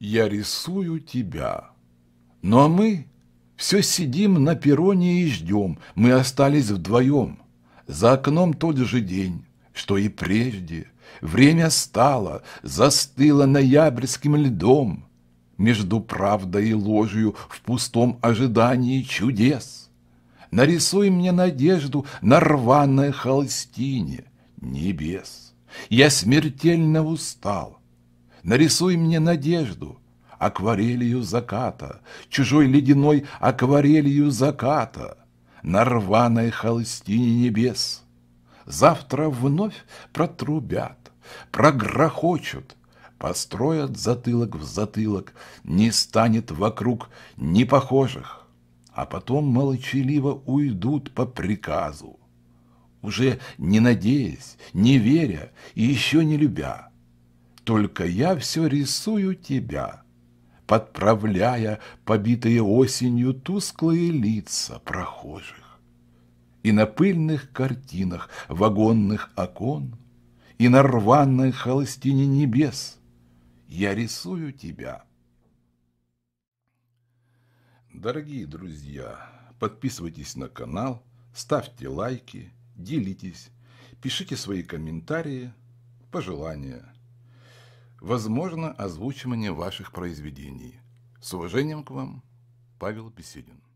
я рисую тебя. Ну а мы все сидим на перроне и ждем, мы остались вдвоем. За окном тот же день, что и прежде. Время стало, застыло ноябрьским льдом между правдой и ложью в пустом ожидании чудес. Нарисуй мне надежду на рваной холстине небес. Я смертельно устал, Нарисуй мне надежду, акварелью заката, Чужой ледяной акварелью заката, На рваной холстине небес. Завтра вновь протрубят, прогрохочут, Построят затылок в затылок, Не станет вокруг ни похожих, А потом молчаливо уйдут по приказу, Уже не надеясь, не веря и еще не любя, только я все рисую тебя, подправляя побитые осенью тусклые лица прохожих. И на пыльных картинах вагонных окон, и на рваной холостине небес я рисую тебя. Дорогие друзья, подписывайтесь на канал, ставьте лайки, делитесь, пишите свои комментарии, пожелания возможно озвучивание ваших произведений. С уважением к вам, Павел Беседин.